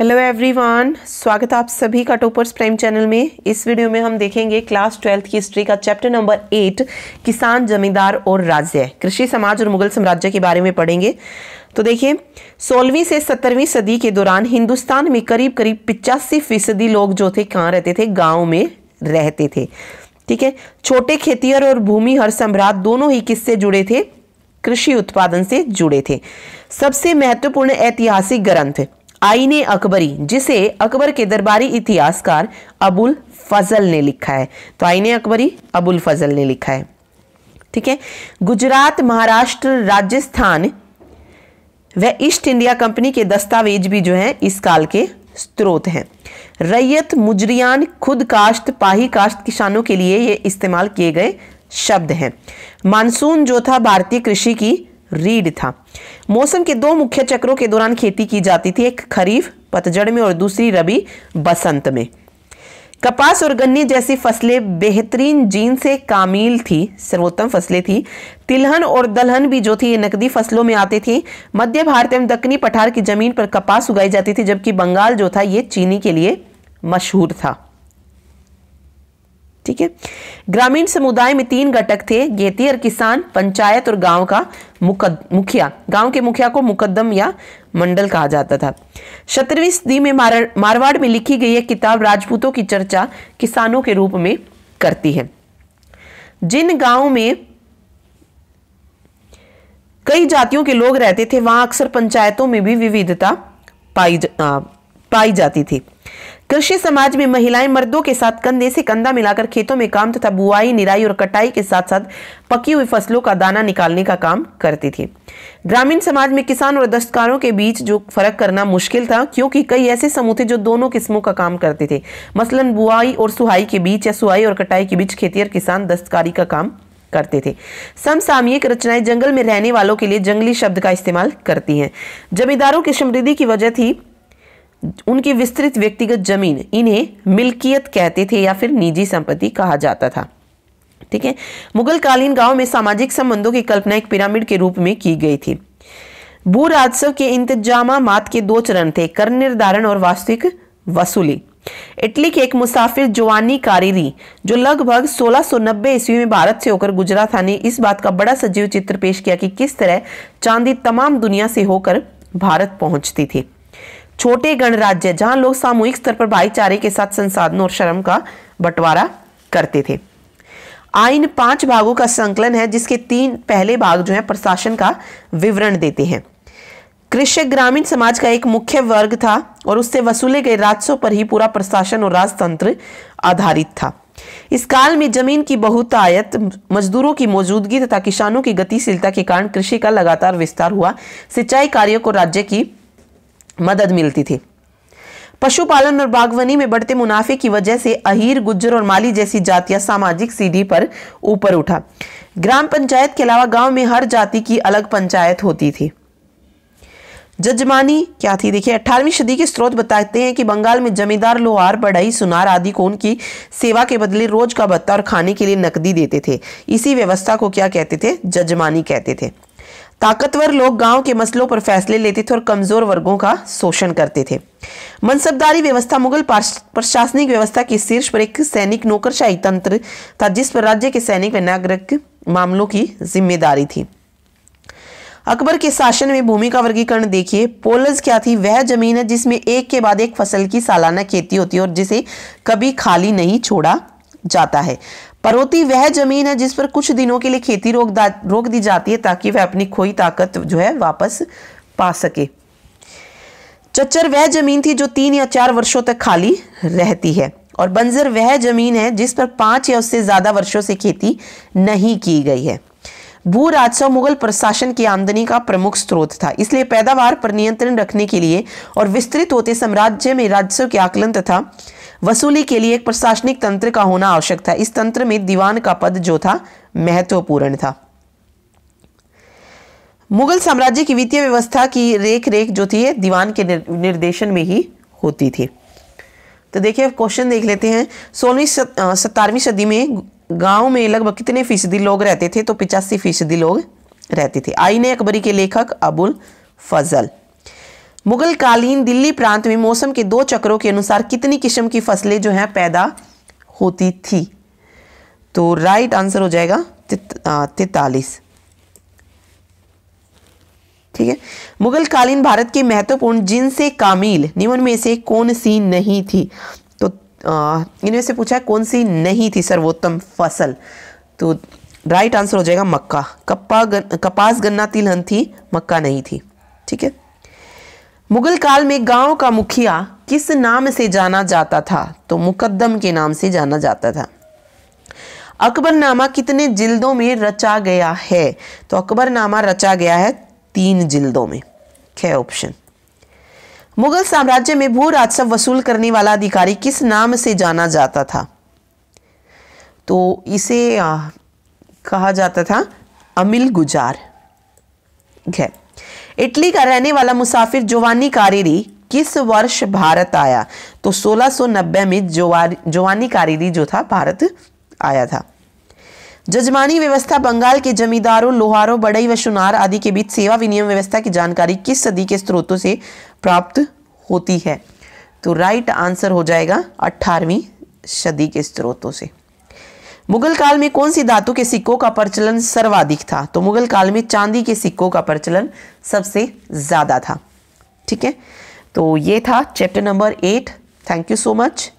hello everyone स्वागत आप सभी का टोपर्स प्राइम चैनल में इस वीडियो में हम देखेंगे क्लास ट्वेल्थ की हिस्ट्री का चैप्टर नंबर एट किसान जमींदार और राज्य कृषि समाज और मुगल साम्राज्य के बारे में पढ़ेंगे तो देखिए सोलहवीं से सत्तरवीं सदी के दौरान हिंदुस्तान में करीब करीब पिचासी फीसदी लोग जो थे कहाँ रहते थे गाँव में रहते थे ठीक है छोटे खेतिहर और हर सम्राट दोनों ही किससे जुड़े थे कृषि उत्पादन से जुड़े थे सबसे महत्वपूर्ण ऐतिहासिक ग्रंथ आईने अकबरी जिसे अकबर के दरबारी इतिहासकार अबुल फजल ने लिखा है तो आईने अकबरी अबुल फजल ने लिखा है ठीक है गुजरात महाराष्ट्र राजस्थान व ईस्ट इंडिया कंपनी के दस्तावेज भी जो है इस काल के स्रोत हैं रैयत मुजरियान खुद काश्त पाही काश्त किसानों के लिए ये इस्तेमाल किए गए शब्द हैं मानसून जो था भारतीय कृषि की रीढ़ था मौसम के दो मुख्य चक्रों के दौरान खेती की जाती थी एक खरीफ पतझड़ में और दूसरी रबी बसंत में कपास और गन्ने जैसी फसलें बेहतरीन जीन से कामिल थी सर्वोत्तम फसलें थी तिलहन और दलहन भी जो थी ये नकदी फसलों में आती थी मध्य भारत एवं दक्षिणी पठार की जमीन पर कपास उगाई जाती थी जबकि बंगाल जो था ये चीनी के लिए मशहूर था ठीक है ग्रामीण समुदाय में तीन घटक थे गेती और किसान पंचायत और गांव का मुखिया गांव के मुखिया को मुकदम या मंडल कहा जाता था सत्रहवीं सदी में मार, मारवाड़ में लिखी गई एक किताब राजपूतों की चर्चा किसानों के रूप में करती है जिन गांव में कई जातियों के लोग रहते थे वहां अक्सर पंचायतों में भी विविधता पाई जा, आ, पाई जाती थी कृषि समाज में महिलाएं मर्दों के साथ कंधे से कंधा मिलाकर खेतों में काम तथा बुआई निराई और कटाई के साथ साथ पकी हुई फसलों का दाना निकालने का काम करती थी ग्रामीण समाज में किसान और दस्तकारों के बीच जो फर्क करना मुश्किल था क्योंकि कई ऐसे समूह थे जो दोनों किस्मों का काम करते थे मसलन बुआई और सुहाई के बीच या सुहाई और कटाई के बीच खेती और किसान दस्तकारी का काम करते थे समसामयिक रचनाएं जंगल में रहने वालों के लिए जंगली शब्द का इस्तेमाल करती हैं जमींदारों की समृद्धि की वजह थी उनकी विस्तृत व्यक्तिगत जमीन इन्हें मिल्कियत कहते थे या फिर निजी संपत्ति कहा जाता था ठीक है मुगल कालीन गांव में सामाजिक संबंधों की कल्पना एक पिरामिड के रूप में की गई थी भू राजस्व के इंतजामा मात के दो चरण थे कर निर्धारण और वास्तविक वसूली इटली के एक मुसाफिर जोवानी कारीरी जो लगभग 1690 ईस्वी में भारत से होकर गुजरा था ने इस बात का बड़ा सजीव चित्र पेश किया कि किस तरह चांदी तमाम दुनिया से होकर भारत पहुंचती थी छोटे गणराज्य जहां लोग सामूहिक स्तर पर भाईचारे के साथ संसाधनों और श्रम का बंटवारा करते थे आइन पांच भागों का संकलन है जिसके तीन पहले भाग जो है प्रशासन का विवरण देते हैं कृषक ग्रामीण समाज का एक मुख्य वर्ग था और उससे वसूले गए राजस्व पर ही पूरा प्रशासन और राजतंत्र आधारित था इस काल में जमीन की बहुतायत मजदूरों की मौजूदगी तथा किसानों की गतिशीलता के कारण कृषि का लगातार विस्तार हुआ सिंचाई कार्यों को राज्य की मदद मिलती थी पशुपालन और बागवानी में बढ़ते मुनाफे की वजह से अहीर गुज्जर और माली जैसी जातियां सामाजिक सीढ़ी पर ऊपर उठा ग्राम पंचायत के अलावा गांव में हर जाति की अलग पंचायत होती थी जजमानी क्या थी देखिए अठारहवीं सदी के स्रोत बताते हैं कि बंगाल में जमींदार लोहार बढ़ई सुनार आदि को उनकी सेवा के बदले रोज का भत्ता और खाने के लिए नकदी देते थे इसी व्यवस्था को क्या कहते थे जजमानी कहते थे ताकतवर लोग गांव के मसलों पर फैसले लेते थे और कमजोर वर्गों का शोषण करते थे मनसबदारी व्यवस्था मुगल प्रशासनिक व्यवस्था के शीर्ष पर एक सैनिक नौकरशाही तंत्र था जिस पर राज्य के सैनिक व नागरिक मामलों की जिम्मेदारी थी अकबर के शासन में भूमि का वर्गीकरण देखिए पोलज क्या थी वह जमीन है जिसमें एक के बाद एक फसल की सालाना खेती होती है और जिसे कभी खाली नहीं छोड़ा जाता है परोती वह जमीन है जिस पर कुछ दिनों के लिए खेती रोक रोक दी जाती है ताकि वह अपनी खोई ताकत जो है वापस पा सके चचर वह जमीन थी जो तीन या चार वर्षों तक खाली रहती है और बंजर वह जमीन है जिस पर पांच या उससे ज़्यादा वर्षों से खेती नहीं की गई है भू राजस्व मुगल प्रशासन की आमदनी का प्रमुख स्रोत था इसलिए पैदावार पर नियंत्रण रखने के लिए और विस्तृत होते साम्राज्य में राजस्व के आकलन तथा वसूली के लिए एक प्रशासनिक तंत्र का होना आवश्यक था इस तंत्र में दीवान का पद जो था महत्वपूर्ण था मुगल साम्राज्य की वित्तीय व्यवस्था की रेख रेख जो थी दीवान के निर्देशन में ही होती थी तो देखिए अब क्वेश्चन देख लेते हैं सोलहवीं सत्तारवीं सदी में गांव में लगभग कितने फीसदी लोग रहते थे तो पिचासी फीसदी लोग रहते थे आईने अकबरी के लेखक अबुल फजल मुगल कालीन दिल्ली प्रांत में मौसम के दो चक्रों के अनुसार कितनी किस्म की फसलें जो हैं पैदा होती थी तो राइट आंसर हो जाएगा तैतालीस ठीक है मुगल कालीन भारत के महत्वपूर्ण जिनसे कामिल निम्न में से कौन सी नहीं थी तो इनमें से पूछा है कौन सी नहीं थी सर्वोत्तम फसल तो राइट आंसर हो जाएगा मक्का गन, कपास गन्ना तिलहन थी मक्का नहीं थी ठीक है मुगल काल में गांव का मुखिया किस नाम से जाना जाता था तो मुकद्दम के नाम से जाना जाता था अकबरनामा कितने जिल्दों में रचा गया है तो अकबरनामा रचा गया है तीन जिल्दों में क्या ऑप्शन मुगल साम्राज्य में भू राजस्व वसूल करने वाला अधिकारी किस नाम से जाना जाता था तो इसे आ, कहा जाता था अमिल गुजार खैर इटली का रहने वाला मुसाफिर जोवानी कारीरी किस वर्ष भारत आया तो 1690 में जोवानी कारीरी जो था भारत आया था जजमानी व्यवस्था बंगाल के जमींदारों लोहारों बड़ई व सुनार आदि के बीच सेवा विनियम व्यवस्था की जानकारी किस सदी के स्रोतों से प्राप्त होती है तो राइट आंसर हो जाएगा अट्ठारहवीं सदी के स्रोतों से मुगल काल में कौन सी धातु के सिक्कों का प्रचलन सर्वाधिक था तो मुगल काल में चांदी के सिक्कों का प्रचलन सबसे ज़्यादा था ठीक है तो ये था chapter number eight thank you so much